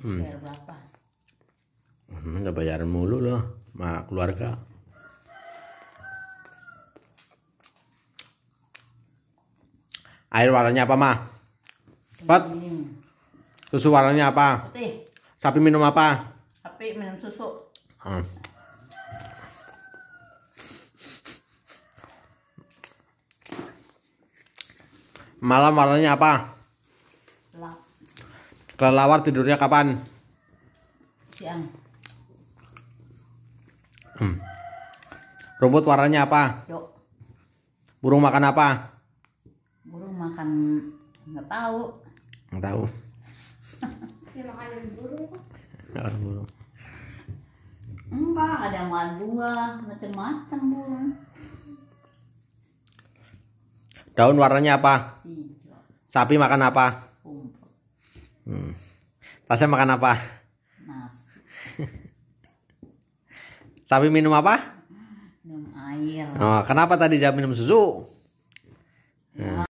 Hmm. Bayar berapa? Hmm, udah bayar mulu loh sama keluarga. Air warnanya apa, Ma? Pot. Susu warnanya apa? Putih. Sapi minum apa? Sapi minum susu. Hmm. Malam warnanya apa? Gelap kelelawar tidurnya kapan siang hmm. rumput warnanya apa Yuk. burung makan apa burung makan nggak tahu nggak tahu ya makanan burung burung enggak ada yang makan dua macam-macam burung daun warnanya apa hijau sapi makan apa Tasya makan apa? Nasi. Sapi minum apa? Minum air. Oh, kenapa tadi jam minum susu? Ya. Hmm.